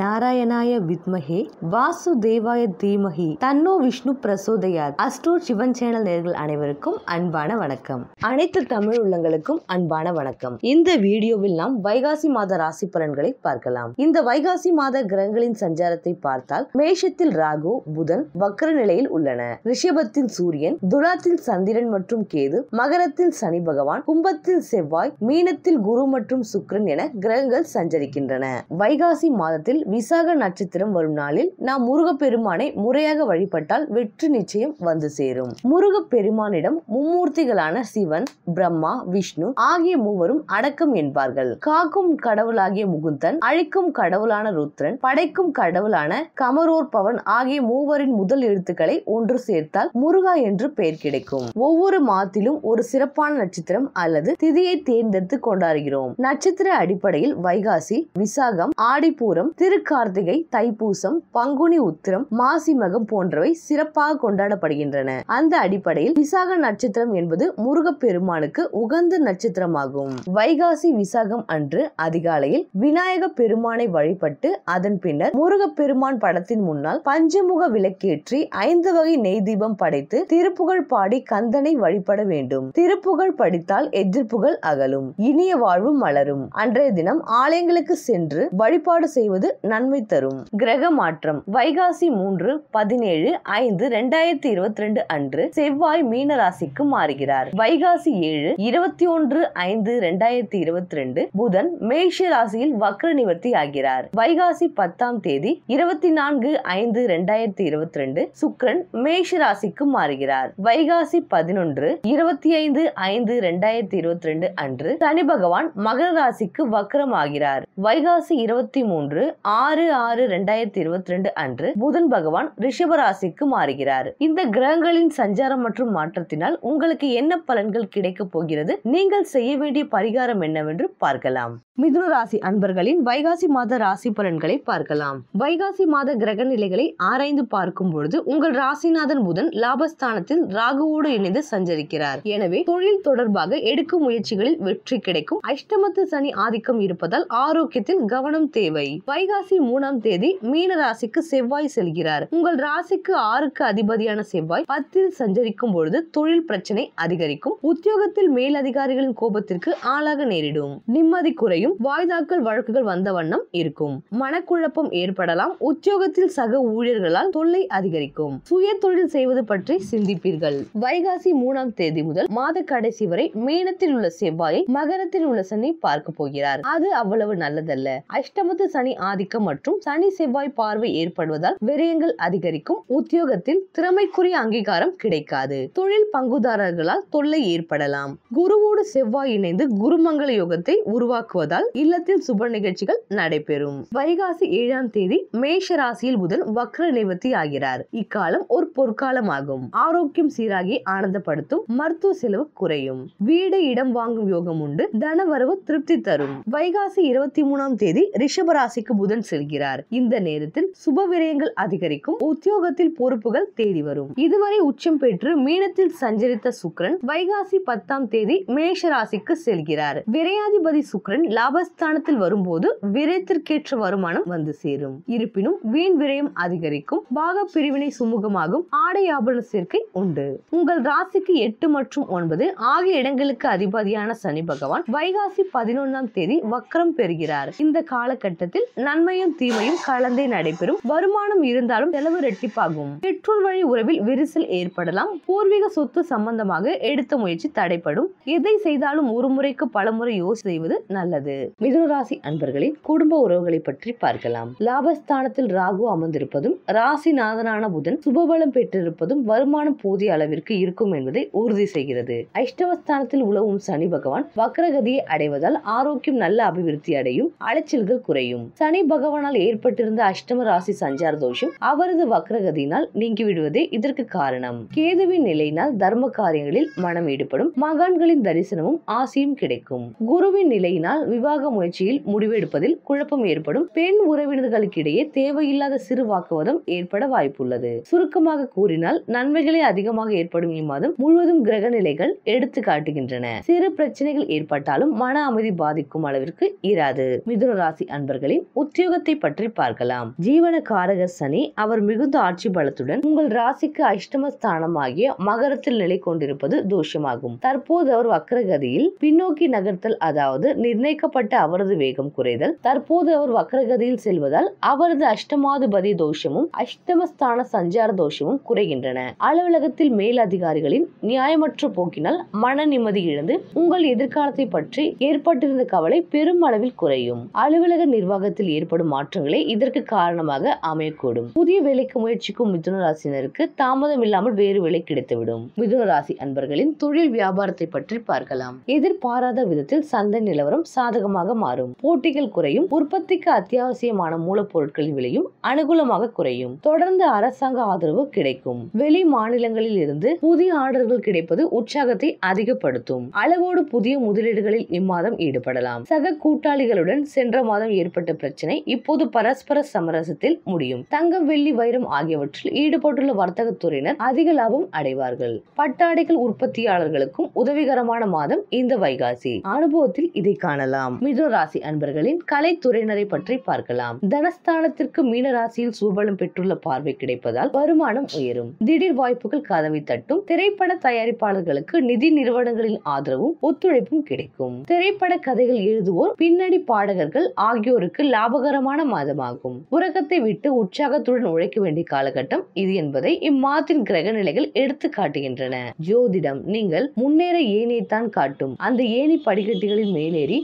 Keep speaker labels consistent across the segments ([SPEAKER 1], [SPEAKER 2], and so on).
[SPEAKER 1] நாராயணாய வித்மகே வாசுதேவாய தீமகி தன்னோ விஷ்ணு பிரசோதயா அஸ்ட்ரோ சிவன் சேனல் நேர்கள் அனைவருக்கும் அன்பான வணக்கம் அனைத்து தமிழ் உள்ளங்களுக்கும் அன்பான வணக்கம் இந்த வீடியோவில் நாம் வைகாசி மாத ராசி பலன்களை பார்க்கலாம் இந்த வைகாசி மாத கிரகங்களின் சஞ்சாரத்தை பார்த்தால் மேஷத்தில் ராகு புதன் வக்கர நிலையில் உள்ளன ரிஷபத்தின் சூரியன் துலாத்தில் சந்திரன் மற்றும் கேது மகரத்தில் சனி பகவான் கும்பத்தில் செவ்வாய் மீனத்தில் குரு மற்றும் சுக்ரன் என கிரகங்கள் சஞ்சரிக்கின்றன வைகாசி மாதத்தில் விசாக நட்சத்திரம் வரும் நாளில் நாம் முருகப்பெருமானை முறையாக வழிபட்டால் வெற்றி நிச்சயம் வந்து சேரும் முருகப்பெருமானிடம் மும்மூர்த்திகளான சிவன் பிரம்மா விஷ்ணு ஆகிய மூவரும் அடக்கம் என்பார்கள் காக்கும் கடவுளாகிய முகுந்தன் அழிக்கும் கடவுளான ருத்ரன் படைக்கும் கடவுளான கமரோற்பவன் ஆகிய மூவரின் முதல் எழுத்துக்களை ஒன்று சேர்த்தால் முருகா என்று பெயர் கிடைக்கும் ஒவ்வொரு மாதத்திலும் ஒரு சிறப்பான நட்சத்திரம் அல்லது திதியை தேர்ந்தெடுத்து கொண்டாடுகிறோம் நட்சத்திர அடிப்படையில் வைகாசி விசாகம் ஆடிப்பூரம் திரு திரு கார்த்திகை தைப்பூசம் பங்குனி உத்திரம் மாசி மகம் போன்றவை சிறப்பாக கொண்டாடப்படுகின்றன அந்த அடிப்படையில் விசாக நட்சத்திரம் என்பது முருகப்பெருமானுக்கு உகந்த நட்சத்திரமாகும் வைகாசி விசாகம் அன்று அதிகாலையில் விநாயக பெருமானை வழிபட்டு அதன் பின்னர் முருகப்பெருமான் படத்தின் முன்னால் பஞ்சமுக விளக்கேற்றி ஐந்து வகை நெய் தீபம் படைத்து திருப்புகழ் பாடி கந்தனை வழிபட வேண்டும் திருப்புகழ் படித்தால் எதிர்ப்புகள் அகலும் இனிய வாழ்வும் மலரும் அன்றைய தினம் ஆலயங்களுக்கு சென்று வழிபாடு செய்வது நன்மை தரும் கிரக மாற்றம் வைகாசி மூன்று பதினேழு ஐந்து ரெண்டாயிரத்தி இருபத்தி ரெண்டு அன்று செவ்வாய் மீன ராசிக்கு மாறுகிறார் வைகாசி ஏழு இருபத்தி ஒன்று ஐந்து ரெண்டாயிரத்தி இருபத்தி ரெண்டு புதன் மேஷ ராசியில் வக்ர நிவர்த்தி ஆகிறார் வைகாசி பத்தாம் தேதி இருபத்தி நான்கு ஐந்து ரெண்டாயிரத்தி இருபத்தி ரெண்டு சுக்ரன் மேஷ ராசிக்கு மாறுகிறார் வைகாசி பதினொன்று இருபத்தி ஐந்து ஐந்து ரெண்டாயிரத்தி இருபத்தி ரெண்டு அன்று சனி பகவான் மகர ராசிக்கு வக்ரம் ஆகிறார் வைகாசி இருபத்தி மூன்று ஆறு ஆறு ரெண்டாயிரத்தி இருபத்தி ரெண்டு அன்று புதன் பகவான் ரிஷபராசிக்கு மாறுகிறார் இந்த கிரகங்களின் சஞ்சாரம் மற்றும் மாற்றத்தினால் உங்களுக்கு என்ன பலன்கள் கிடைக்கப் போகிறது நீங்கள் செய்ய வேண்டிய பரிகாரம் என்னவென்று பார்க்கலாம் மிதுன ராசி அன்பர்களின் வைகாசி மாத ராசி பலன்களை பார்க்கலாம் வைகாசி மாத கிரக நிலைகளை ஆராய்ந்து பார்க்கும் பொழுது உங்கள் ராசிநாதன் புதன் லாபஸ்தானத்தில் ராகுவோடு இணைந்து சஞ்சரிக்கிறார் எனவே தொழில் தொடர்பாக எடுக்கும் முயற்சிகளில் வெற்றி கிடைக்கும் அஷ்டமத்து சனி ஆதிக்கம் இருப்பதால் ஆரோக்கியத்தில் கவனம் தேவை வைகாசி மாசி மூணாம் தேதி மீன ராசிக்கு செவ்வாய் செல்கிறார் உங்கள் ராசிக்கு ஆறுக்கு அதிபதியான செவ்வாய் பத்தில் சஞ்சரிக்கும் பொழுது தொழில் பிரச்சனை அதிகரிக்கும் உத்தியோகத்தில் மேல் அதிகாரிகளின் கோபத்திற்கு ஆளாக நேரிடும் நிம்மதி குறையும் வாய்தாக்கள் வழக்குகள் வந்த வண்ணம் இருக்கும் மனக்குழப்பம் ஏற்படலாம் உத்தியோகத்தில் சக ஊழியர்களால் தொல்லை அதிகரிக்கும் சுய தொழில் செய்வது பற்றி சிந்திப்பீர்கள் வைகாசி மூணாம் தேதி முதல் மாத கடைசி வரை மீனத்தில் உள்ள செவ்வாயை மகரத்தில் உள்ள சனி பார்க்க போகிறார் அது அவ்வளவு நல்லதல்ல அஷ்டமத்து சனி ஆதிக்கம் அதிகரிக்க மற்றும் சனி செவ்வாய் பார்வை ஏற்படுவதால் விரயங்கள் அதிகரிக்கும் உத்தியோகத்தில் திறமைக்குரிய அங்கீகாரம் கிடைக்காது தொழில் பங்குதாரர்களால் தொல்லை ஏற்படலாம் குருவோடு செவ்வாய் இணைந்து குருமங்கள யோகத்தை உருவாக்குவதால் இல்லத்தில் சுப நிகழ்ச்சிகள் நடைபெறும் வைகாசி ஏழாம் தேதி மேஷ ராசியில் புதன் வக்ர நிவர்த்தி ஆகிறார் இக்காலம் ஒரு பொற்காலம் ஆகும் ஆரோக்கியம் சீராகி ஆனந்தப்படுத்தும் மருத்துவ செலவு குறையும் வீடு இடம் வாங்கும் யோகம் உண்டு தன வரவு திருப்தி தரும் வைகாசி இருபத்தி மூணாம் தேதி ரிஷபராசிக்கு புதன் உறுதியுடன் செல்கிறார் இந்த நேரத்தில் சுப விரயங்கள் அதிகரிக்கும் உத்தியோகத்தில் பொறுப்புகள் தேடி வரும் இதுவரை உச்சம் பெற்று மீனத்தில் சஞ்சரித்த சுக்ரன் வைகாசி பத்தாம் தேதி மேஷ ராசிக்கு செல்கிறார் விரையாதிபதி சுக்ரன் லாபஸ்தானத்தில் வரும்போது விரயத்திற்கேற்ற வருமானம் வந்து சேரும் இருப்பினும் வீண் விரயம் அதிகரிக்கும் பாக பிரிவினை சுமூகமாகும் ஆடை ஆபரண சேர்க்கை உண்டு உங்கள் ராசிக்கு எட்டு மற்றும் ஒன்பது ஆகிய இடங்களுக்கு அதிபதியான சனி பகவான் வைகாசி பதினொன்றாம் தேதி வக்கரம் பெறுகிறார் இந்த காலகட்டத்தில் நன்மை நன்மையும் தீமையும் கலந்தே நடைபெறும் வருமானம் இருந்தாலும் செலவு ரெட்டிப்பாகும் பெற்றோர் வழி உறவில் விரிசல் ஏற்படலாம் பூர்வீக சொத்து சம்பந்தமாக எடுத்த முயற்சி தடைப்படும் எதை செய்தாலும் ஒரு முறைக்கு பல முறை செய்வது நல்லது மிதுனராசி அன்பர்களின் குடும்ப உறவுகளை பற்றி பார்க்கலாம் லாபஸ்தானத்தில் ராகு அமர்ந்திருப்பதும் ராசிநாதனான புதன் சுபபலம் பெற்றிருப்பதும் வருமானம் போதிய அளவிற்கு இருக்கும் என்பதை உறுதி செய்கிறது அஷ்டமஸ்தானத்தில் உழவும் சனி பகவான் வக்ரகதியை அடைவதால் ஆரோக்கியம் நல்ல அபிவிருத்தி அடையும் அலைச்சல்கள் குறையும் சனி பகவானால் ஏற்பட்டிருந்த அஷ்டம ராசி சஞ்சார தோஷம் அவரது வக்ரகதியினால் நீங்கிவிடுவதே இதற்கு காரணம் கேதுவின் நிலையினால் தர்ம காரியங்களில் மனம் ஈடுபடும் மகான்களின் தரிசனமும் ஆசையும் கிடைக்கும் குருவின் நிலையினால் விவாக முயற்சியில் முடிவெடுப்பதில் குழப்பம் ஏற்படும் பெண் உறவினர்களுக்கிடையே தேவையில்லாத சிறு வாக்குவாதம் ஏற்பட வாய்ப்புள்ளது சுருக்கமாக கூறினால் நன்மைகளே அதிகமாக ஏற்படும் இம்மாதம் முழுவதும் கிரக நிலைகள் எடுத்து காட்டுகின்றன சிறு பிரச்சனைகள் ஏற்பட்டாலும் மன அமைதி பாதிக்கும் அளவிற்கு இராது மிதுன ராசி அன்பர்களின் உச்ச உத்தியோகத்தை பற்றி பார்க்கலாம் ஜீவன காரக சனி அவர் மிகுந்த ஆட்சி பலத்துடன் உங்கள் ராசிக்கு அஷ்டமஸ்தானமாகிய மகரத்தில் நிலை கொண்டிருப்பது தோஷமாகும் தற்போது அவர் வக்ரகதியில் பின்னோக்கி நகர்த்தல் அதாவது நிர்ணயிக்கப்பட்ட அவரது வேகம் குறைதல் தற்போது அவர் வக்ரகதியில் செல்வதால் அவரது அஷ்டமாதிபதி தோஷமும் அஷ்டமஸ்தான சஞ்சார தோஷமும் குறைகின்றன அலுவலகத்தில் மேல் அதிகாரிகளின் நியாயமற்ற போக்கினால் மன நிம்மதி இழந்து உங்கள் எதிர்காலத்தை பற்றி ஏற்பட்டிருந்த கவலை பெரும் அளவில் குறையும் அலுவலக நிர்வாகத்தில் ஏற்பட்ட ஏற்படும் மாற்றங்களே இதற்கு காரணமாக அமையக்கூடும் புதிய வேலைக்கு முயற்சிக்கும் மிதுன ராசினருக்கு தாமதம் இல்லாமல் வேறு வேலை கிடைத்துவிடும் மிதுன ராசி அன்பர்களின் தொழில் வியாபாரத்தை பற்றி பார்க்கலாம் எதிர்பாராத விதத்தில் சந்தை நிலவரம் சாதகமாக மாறும் போட்டிகள் குறையும் உற்பத்திக்கு அத்தியாவசியமான மூலப்பொருட்களின் விலையும் அனுகூலமாக குறையும் தொடர்ந்து அரசாங்க ஆதரவு கிடைக்கும் வெளி மாநிலங்களில் இருந்து புதிய ஆர்டர்கள் கிடைப்பது உற்சாகத்தை அதிகப்படுத்தும் அளவோடு புதிய முதலீடுகளில் இம்மாதம் ஈடுபடலாம் சக கூட்டாளிகளுடன் சென்ற மாதம் ஏற்பட்ட பிரச்சனை இப்போது பரஸ்பர சமரசத்தில் முடியும் தங்கம் வெள்ளி வைரம் ஆகியவற்றில் ஈடுபட்டுள்ள வர்த்தகத்துறையினர் அதிக லாபம் அடைவார்கள் பட்டாடைகள் உற்பத்தியாளர்களுக்கும் உதவிகரமான மாதம் இந்த வைகாசி அனுபவத்தில் இதை காணலாம் மிதுன ராசி அன்பர்களின் கலைத்துறையினரை பற்றி பார்க்கலாம் தனஸ்தானத்திற்கு மீன ராசியில் சூபலம் பெற்றுள்ள பார்வை கிடைப்பதால் வருமானம் உயரும் திடீர் வாய்ப்புகள் கதவை தட்டும் திரைப்பட தயாரிப்பாளர்களுக்கு நிதி நிறுவனங்களின் ஆதரவும் ஒத்துழைப்பும் கிடைக்கும் திரைப்பட கதைகள் எழுதுவோர் பின்னணி பாடகர்கள் ஆகியோருக்கு லாபகர உத்தரமான மாதமாகும் உறக்கத்தை விட்டு உற்சாகத்துடன் உழைக்க வேண்டிய காலகட்டம் இது என்பதை இம்மாதத்தின் கிரக நிலைகள் எடுத்து காட்டுகின்றன ஜோதிடம் நீங்கள் முன்னேற ஏனியைத்தான் காட்டும் அந்த ஏனி படிக்கட்டுகளில் மேலேறி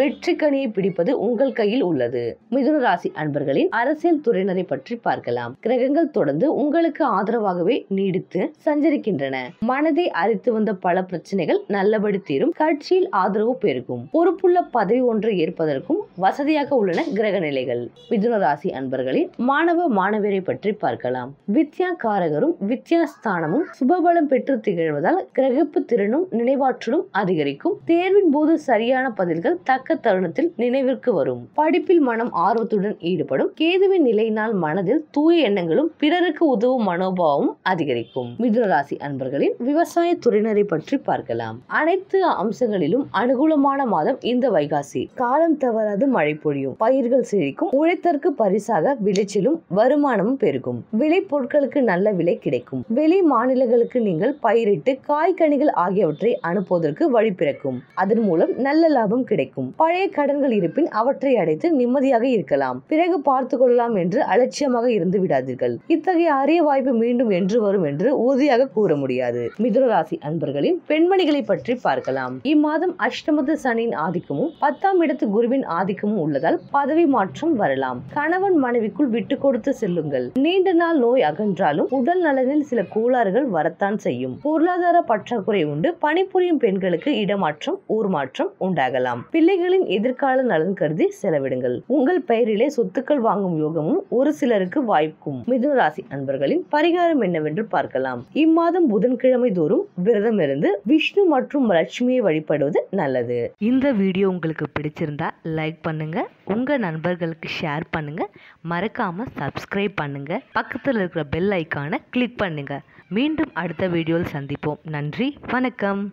[SPEAKER 1] வெற்றி கனியை பிடிப்பது உங்கள் கையில் உள்ளது மிதுன ராசி அன்பர்களின் அரசியல் துறையினரை பற்றி பார்க்கலாம் கிரகங்கள் தொடர்ந்து உங்களுக்கு ஆதரவாகவே நீடித்து சஞ்சரிக்கின்றன மனதை அரித்து வந்த பல பிரச்சனைகள் நல்லபடி தீரும் கட்சியில் ஆதரவு பெருகும் பொறுப்புள்ள பதவி ஒன்று ஏற்பதற்கும் வசதியாக உள்ளன கிரக நிலை கிரகநிலைகள் மிதுனராசி அன்பர்களின் மாணவ மாணவியரை பற்றி பார்க்கலாம் வித்யா காரகரும் வித்யாஸ்தானமும் சுபபலம் பெற்று திகழ்வதால் கிரகப்பு திறனும் நினைவாற்றலும் அதிகரிக்கும் தேர்வின் போது சரியான பதில்கள் தக்க தருணத்தில் நினைவிற்கு வரும் படிப்பில் மனம் ஆர்வத்துடன் ஈடுபடும் கேதுவின் நிலையினால் மனதில் தூய எண்ணங்களும் பிறருக்கு உதவும் மனோபாவமும் அதிகரிக்கும் மிதுனராசி அன்பர்களின் விவசாய துறையினரை பற்றி பார்க்கலாம் அனைத்து அம்சங்களிலும் அனுகூலமான மாதம் இந்த வைகாசி காலம் தவறாது மழை பொழியும் பயிர்கள் சிரிக்கும் உழைத்தற்கு பரிசாக விளைச்சலும் வருமானமும் பெருகும் விளை பொருட்களுக்கு நல்ல விலை கிடைக்கும் வெளி மாநிலங்களுக்கு நீங்கள் பயிரிட்டு காய்கனிகள் ஆகியவற்றை அனுப்புவதற்கு வழி பிறக்கும் அதன் மூலம் நல்ல லாபம் கிடைக்கும் பழைய கடன்கள் இருப்பின் அவற்றை அடைத்து நிம்மதியாக இருக்கலாம் பிறகு பார்த்து கொள்ளலாம் என்று அலட்சியமாக இருந்து விடாதீர்கள் இத்தகைய அரிய வாய்ப்பு மீண்டும் என்று வரும் என்று உறுதியாக கூற முடியாது மிதுனராசி அன்பர்களின் பெண்மணிகளை பற்றி பார்க்கலாம் இம்மாதம் அஷ்டமத்து சனியின் ஆதிக்கமும் பத்தாம் இடத்து குருவின் ஆதிக்கமும் உள்ளதால் பதவி மாற்றம் மாற்றம் வரலாம் கணவன் மனைவிக்குள் விட்டு கொடுத்து செல்லுங்கள் நீண்ட நாள் நோய் அகன்றாலும் உடல் நலனில் சில கோளாறுகள் வரத்தான் செய்யும் பொருளாதார பற்றாக்குறை உண்டு பணிபுரியும் பெண்களுக்கு இடமாற்றம் ஊர் மாற்றம் உண்டாகலாம் பிள்ளைகளின் எதிர்கால நலன் கருதி செலவிடுங்கள் உங்கள் பெயரிலே சொத்துக்கள் வாங்கும் யோகமும் ஒரு சிலருக்கு வாய்க்கும் மிதுன ராசி அன்பர்களின் பரிகாரம் என்னவென்று பார்க்கலாம் இம்மாதம் புதன்கிழமை தோறும் விரதம் இருந்து விஷ்ணு மற்றும் லட்சுமியை வழிபடுவது நல்லது இந்த வீடியோ உங்களுக்கு பிடிச்சிருந்தா லைக் பண்ணுங்க உங்க நண்பர் நண்பர்களுக்கு ஷேர் பண்ணுங்க மறக்காம சப்ஸ்கிரைப் பண்ணுங்க பக்கத்தில் இருக்கிற பெல் ஐக்கானை கிளிக் பண்ணுங்க மீண்டும் அடுத்த வீடியோவில் சந்திப்போம் நன்றி வணக்கம்